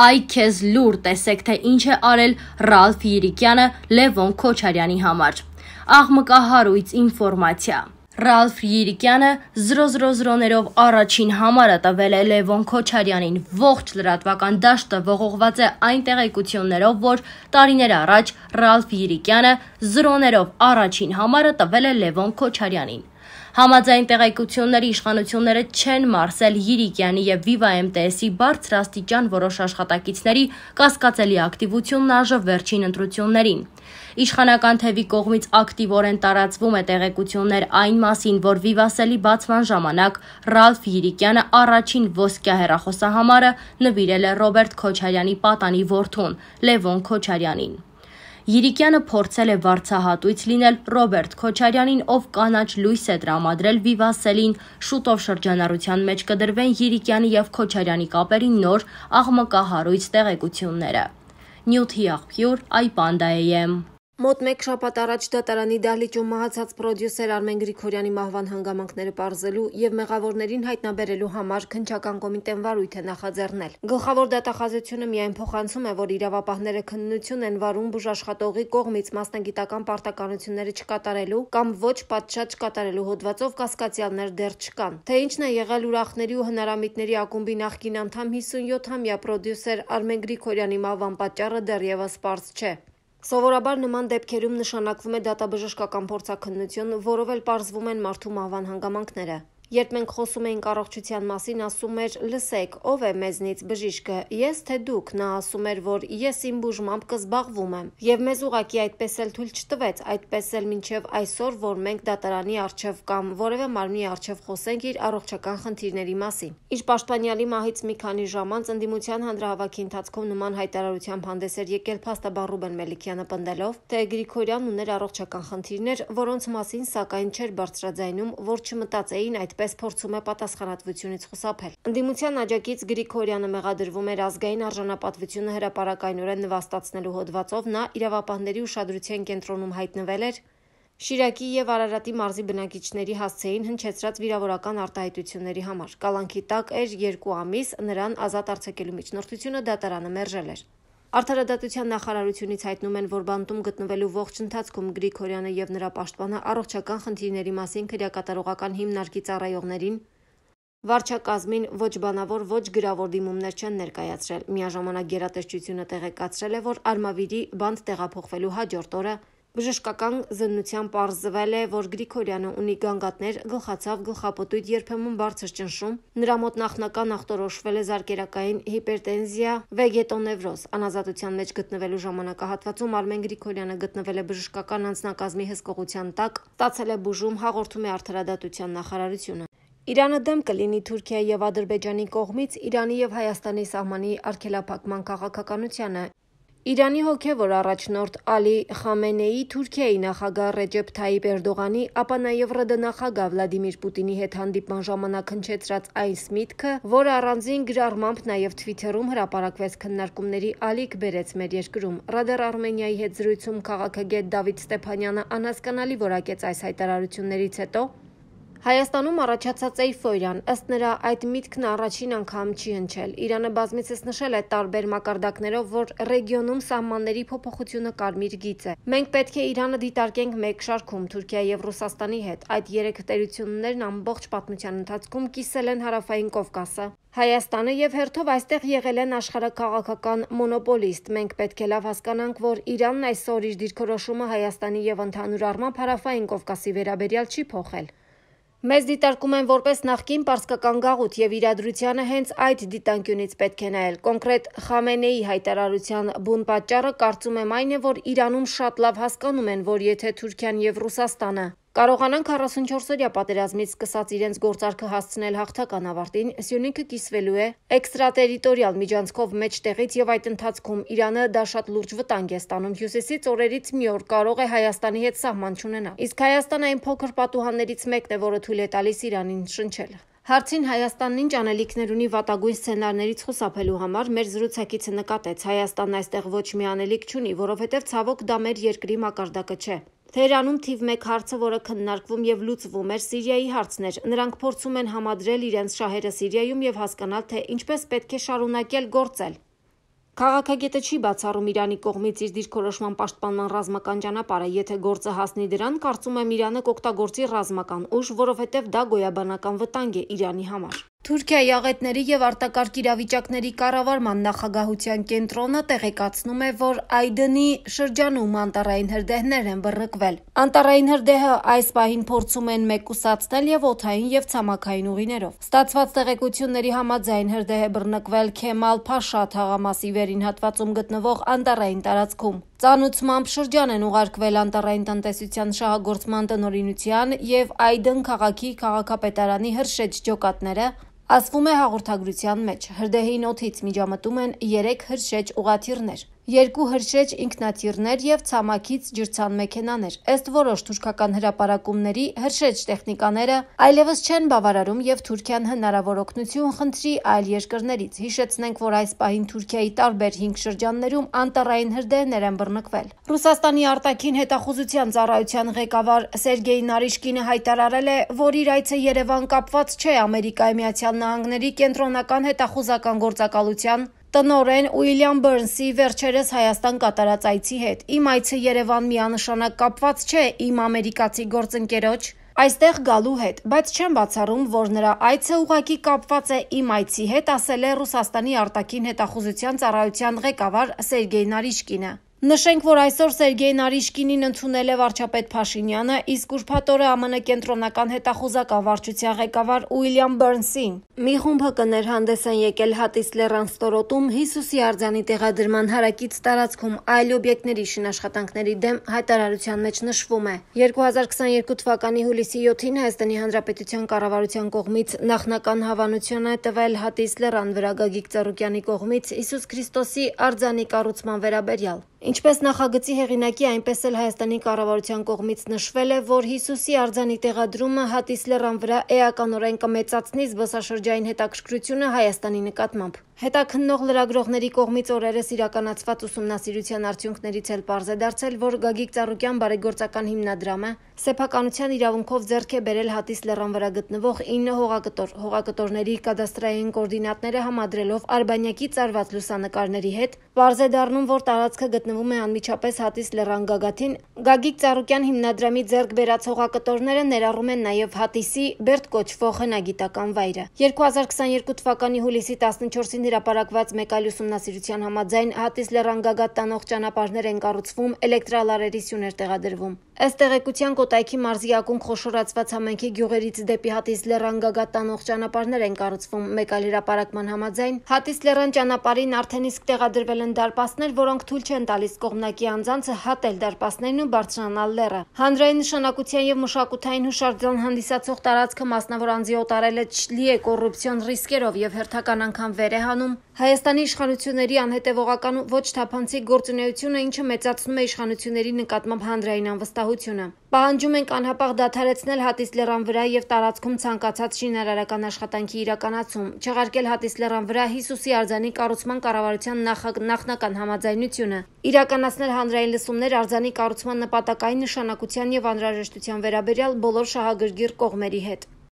Այ քեզ լուր տեսեք թե ինչ է արել Ռալֆ Երիկյանը Լևոն Քոչարյանի համար։ Աղմկահարույց ինֆորմացիա։ Ռալֆ Երիկյանը 000-ներով առաջին համարը տվել է Լևոն Քոչարյանին։ Ողջ լրատվական դաշտը ողողված է այն տեղեկություններով, որ տարիներ առաջ Ռալֆ Երիկյանը 0-ներով առաջին համարը տվել է Լևոն Քոչարյանին։ Համաձայն տեղեկությունների իշխանությունները չեն մարսել Իրիկյանի եւ Viva MTS-ի բարձրաստիճան որոշ աշխատակիցների կասկածելի ակտիվությունն այժը վերջին ընտրություններին։ Իշխանական թևի կողմից ակտիվորեն տարածվում է տեղեկություններ այն մասին, որ Viva-սելի բացման ժամանակ Ռալֆ Իրիկյանը առաջին ոսկյա հերախոսահամարը նվիրել է Ռոբերտ Քոչարյանի պատանի որդուն Լևոն Քոչարյանին։ Երիկյանը փորձել է վարցահատույց լինել Ռոբերտ Քոչարյանին, ով կանաչ լույս է տրամադրել Վիվասելին։ Շուտով շրջանառության մեջ կդրվեն Երիկյանի եւ Քոչարյանի կապերի նոր աղմկահարույց տեղեկությունները։ Նյութի աղբյուր, այ պանդայեմ։ Մոտ մեկ շաբաթ առաջ դատարանի դահլիճում մահացած պրոդյուսեր Արմեն Գրիգորյանի մահվան հանգամանքները բարձելու եւ մեղավորներին հայտնաբերելու համար քնչական կոմիտեն վարույթ է նախաձեռնել։ Գլխավոր դատախազությունը միայն փոխանցում է, որ իրավապահները քննություն են վարում բուժաշխատողի կողմից մասնագիտական պարտականությունները չկատարելու կամ ոչ պատշաճ կատարելու հոդվածով կասկածյալներ դեռ չկան։ Թե ինչն է եղել ուրախների ու հնարամիտների ակումբի նախկին անդամ 57-ամյա պրոդյուսեր Արմեն Գրիգորյանի մահվան պատճառը դեռևս պարզ չէ։ Սովորաբար նման դեպքերում նշանակվում է դատաբժշկական փորձաքննություն, որով էլ պարզվում են մարդու մահվան հանգամանքները։ Երբ մենք խոսում էինք առողջության մասին, ասում էր՝ «Լսեք, ով է մեզնից բժիշկը, ես թե դուք»։ Նա ասում էր, որ ես իմ բուժմամբ կզբաղվում եմ։ Եվ մեզ ուղղակի այդպես էլ թույլ չտվեց, այդպես էլ մինչև այսօր, որ մենք դատարանի առջև կամ որևէ մարմնի առջև խոսենք իր առողջական խնդիրների մասին։ Իր պաշտպանյալի մահից մի քանի ժամ անց ընդդիմության հանրահավաքի ընթացքում նման հայտարարությամբ հանդես էր եկել փաստաբան Ռուբեն Մելիքյանը պնդելով, թե Գրիգորյանն ուներ առողջական խնդիրներ, որոնց մասին սակայն չէր բարձրաձայնում, որ չմտածեին այդպես ինչպես փորձում է պատասխանատվությունից խուսափել։ Ընդդիմության աջակից Գրիգորյանը մեղադրվում էր ազգային արժանապատվությունը հրապարակայնորեն նվաստացնելու հոդվածով նա իրավապահների ուշադրության կենտրոնում հայտնվել էր Շիրակի եւ Արարատի մարզի բնակիչների հասցեին հնչեցրած վիրավորական արտահայտությունների համար։ Կալանքի տակ էր 2 ամիս նրան ազատ արձակելու միջնորդությունը դատարանը մերժել էր։ Արդարադատության նախարարությունից հայտնում են, որ բանտում գտնվելու ողջ ընթացքում Գրիգորյանը եւ նրա պաշտպանը առողջական խնդիրների մասին քրեակատարողական հիմնարկի ծառայողներին վարչակազմին ոչ բանավոր, ոչ գրավոր դիմումներ չեն ներկայացրել։ Միաժամանակ գերատեսչությունը տեղեկացրել է, որ Արմավիրի բանտ տեղափոխվելու հաջորդ օրը Բժշկական զննությամբ արձվել է, որ Գրիգորյանը ունի գանգատներ, գլխացավ, գլխապտույտ, երբեմն բարձր ճնշում, նրա մոտ նախնական ախտորոշվել է զարկերակային հիպերտենզիա, վեգետոնևրոզ։ Անազատության մեջ գտնվելու ժամանակահատվածում Արմեն Գրիգորյանը գտնվել է բժշկական անձնակազմի հսկողության տակ, տացել է բուժում, հաղորդում է արդարադատության նախարարությունը։ Իրանը դեմ կլինի Թուրքիայի եւ Ադրբեջանի կողմից Իրանի եւ Հայաստանի սահմանի արգելափակման քաղաքականությանը։ Իրանի հոգևոր առաջնորդ Ալի Խամենեի Թուրքիայի նախագահ Ռեջեփ Թայիպ Էրդողանի, ապա նաև ՌԴ նախագահ Վլադիմիր Պուտինի հետ հանդիպման ժամանակ հնչեցրած այս միտքը, որը առանձին գրառմամբ նաև Twitter-ում հրապարակվեց քննարկումների ալիք բերեց մեր երկրում։ Ռադար Արմենիայի հետ զրույցում քաղաքագետ Դավիթ Ստեփանյանը անհասկանալի որակեց այս հայտարարություններից հետո Հայաստանում առաջացած էյֆորիան ըստ նրա այդ միտքն առաջին անգամ չի հնչել։ Իրանը բազմիցս նշել է տարբեր մակարդակներով, որ ռեգիոնում սահմանների փոփոխությունը կարմիր գիծ է։ Մենք պետք է Իրանը դիտարկենք մեկ շարքում Թուրքիա եւ Ռուսաստանի հետ։ Այդ երեք տերություններն ամբողջ պատմության ընթացքում կիսել են հարավային Կովկասը։ Հայաստանը եւ հերթով այստեղ եղել են աշխարհակաղակական մոնոպոլիստ։ Մենք պետք է լավ հասկանանք, որ Իրանն այսօր իր դիրքորոշումը Հայաստանի եւ ընդհանուր առմամբ հարավային Կովկասի վերաբերյալ չի փոխել։ Մեզ դիտարկում են որպես նախկին պարսկական գաղութ եւ իրադրությանը հենց այդ դիտանկյունից պետք է նայել։ Կոնկրետ Խամենեի հայտարարության բուն պատճառը կարծում եմ այն է, որ Իրանում շատ լավ հասկանում են, որ եթե Թուրքիան եւ Ռուսաստանը Կարողանան 44-օրյա պատերազմից սկսած իրենց գործարքը հասցնել հաղթական ավարտին, Սյունիքը կիսվելու է էքստրատերիտորիալ միջանցքով մեջտեղից եւ այդ ընթացքում Իրանը դա շատ լուրջ վտանգ է ստանում հյուսիսից օրերից մի օր կարող է Հայաստանի հետ սահման չունենալ։ Իսկ Հայաստանը այն փոքր պատուհաններից մեկն է, որը թույլ է տալիս Իրանին շնչել։ Հարցին Հայաստանն ինչ անելիքներ ունի վատագույն սցենարներից խուսափելու համար մեր զրուցակիցը նկատեց. Հայաստանն այստեղ ոչ մի անելիք չունի, որովհետև ցավոք դա մեր երկրի մակարդակը չէ։ Թեհրանում թիվ 1 հարցը, որը քննարկվում եւ լուծվում էր, Սիրիայի հարցն էր։ Նրանք փորձում են համադրել իրենց շահերը Սիրիայում եւ հասկանալ, թե ինչպես պետք է շարունակել գործել։ Քաղաքագետը չի բացառում Իրանի կողմից իր դիրքորոշման պաշտպանման ռազմական ճանապարհը, եթե գործը հասնի դրան, կարծում եմ Իրանը կօգտագործի ռազմական ուժ, որովհետև դա գոյաբանական վտանգ է Իրանի համար։ Թուրքիայի աղետների եւ արտակարգ իրավիճակների կառավարման նախագահության կենտրոնը տեղեկացնում է, որ Այդնի շրջանում անտարային հրդեհներ են բռնկվել։ Անտարային հրդեհը այս պահին փորձում են մեկուսացնել եւ օթային եւ ցամաքային ուղիներով։ Ստացված տեղեկությունների համաձայն հրդեհը բռնկվել Քեմալ Փաշա թաղամասի վերին հատվածում գտնվող անտարային տարածքում։ Ծանուցմամբ շրջան են ուղարկվել անտարային տնտեսության շահագործման տնօրինության եւ Այդն քաղաքի քաղաքապետարանի հրշեջ ջոկատները, Ասվում է հաղորդագրության մեջ, հրդեհի նոթից միջամտում են 3 հրշեջ ուղաթիռներ երկու հրշեջ ինքնաթիռներ եւ ցամաքից ջրցան մեքենաներ։ Ըստ որոշ թուրքական հրաապարակումների հրշեջ տեխնիկաները այլևս չեն բավարարում եւ Թուրքիան հնարավոր օգնություն խնդրի այլ երկրներից։ Հիշեցնենք, որ այս պահին Թուրքիայի տարբեր 5 շրջաններում անտարային հրդեհներ են բռնկվել։ Ռուսաստանի արտաքին հետախուզության ծառայության ղեկավար Սերգեյ Նարիշկինը հայտարարել է, որ իր այցը Երևան կապված չէ Ամերիկայի Միացյալ Նահանգների կենտրոնական հետախուզական գործակալության տնորեն Ուիլյամ Բըրնսի վերջերս Հայաստան կատարած այցի հետ։ Իմ այցը Երևան միանշանակ կապված չէ իմ ամերիկացի գործընկերոջ այստեղ գալու հետ, բայց չեմ բացառում, որ նրա այցը ուղակի կապված է իմ այցի հետ, ասել է Ռուսաստանի արտաքին հետախուզության ծառայության ղեկավար Սերգեյ Նարիշկինը։ Նշենք, որ այսօր Սերգեյ Նարիշկինին ընդունել է վարչապետ Փաշինյանը, իսկ ուրբաթ օրը ԱՄՆ կենտրոնական հետախուզական վարչության ղեկավար Ուիլյամ Բերնսին։ Մի խումբ հկներ հանդես են եկել Հատիս լեռան ստորոտում Հիսուսի արձանի տեղադրման հարակից տարածքում այլ օբյեկտների շինաշխատանքների դեմ հայտարարության մեջ նշվում է։ 2022 թվականի հուլիսի 7-ին Հայաստանի Հանրապետության կառավարության կողմից նախնական հավանություն է տվել Հատիս լեռան վրա Գագիկ Ծառուկյանի կողմից Հիսուս Քրիստոսի արձանի կառուցման վերաբերյալ։ Ինչպես նախագծի հեղինակի, այնպես էլ Հայաստանի կառավարության կողմից նշվել է, որ Հիսուսի արձանի տեղադրումը Հատիսլերան վրա էականորեն կմեծացնի զբոսաշրջային հետաքրքրությունը Հայաստանի նկատմամբ։ Հետաքննող լրագրողների կողմից օրերս իրականացված ուսումնասիրության արդյունքներից էլ պարզ է դարձել, որ Գագիկ Ծառուկյան բարեգործական հիմնադրամը սեփականության իրավունքով ձեռք է բերել Հատիս լեռան վրա գտնվող 9 հողակտոր, հողակտորների կադաստրային կոորդինատները համադրելով Արբանյակի ծարված լուսանկարների հետ, պարզ է դառնում, որ տարածքը գտնվում է անմիջապես Հատիս լեռան գագաթին։ Գագիկ Ծառուկյան հիմնադրամի ձեռք բերած հողակտորները ներառում են նաև Հատիսի Բերտ կոչվող հնագիտական վայրը։ 2022 թվականի հուլիսի 14-ին Հատիսին հրապարակված մեկ այլ ուսումնասիրության համաձայն Հատիս լեռանգագատ տանող ճանապարհներ են կառուցվում, էլեկտրալարերի սյուներ տեղադրվում։ Ըստ տեղեկության Կոտայքի մարզի ակում խոշորացված համայնքի գյուղերից դեպի Հատիս լեռանգագատ տանող ճանապարհներ են կառուցվում։ Մեկ այլ հրապարակման համաձայն Հատիս լեռան ճանապարհին արդեն իսկ տեղադրվել են դարպասներ, որոնք թույլ չեն տալիս կողմնակի անձանցը հատել դարպասներն ու բարձրանալ լեռը։ Հանրային նշանակության եւ մշակութային հուշարձան հանդիսացող տարածքը մասնավոր անձի օտարելը չլի է կոռուպցիոն ռիսկերով եւ հերթական անգամ վեր է հանում Հայաստանի իշխանությունների անհետևողական ոչ թափանցիկ գործունեությունը, ինչը մեծացնում է իշխանությունների նկատմամբ հանրային անվստահությունը։ Պահանջում ենք անհապաղ դադարեցնել Հատիս լեռան վրա եւ տարածքում ցանկացած շինարարական աշխատանքի իրականացում, չեղարկել Հատիս լեռան վրա Հիսուսի արձանի կառուցման կառավարության նախնական համաձայնությունը, իրականացնել հանրային լսումներ արձանի կառուցման նպատակային նշանակության եւ անհրաժեշտության վերաբերյալ բոլոր շահագրգիռ կողմերի հետ։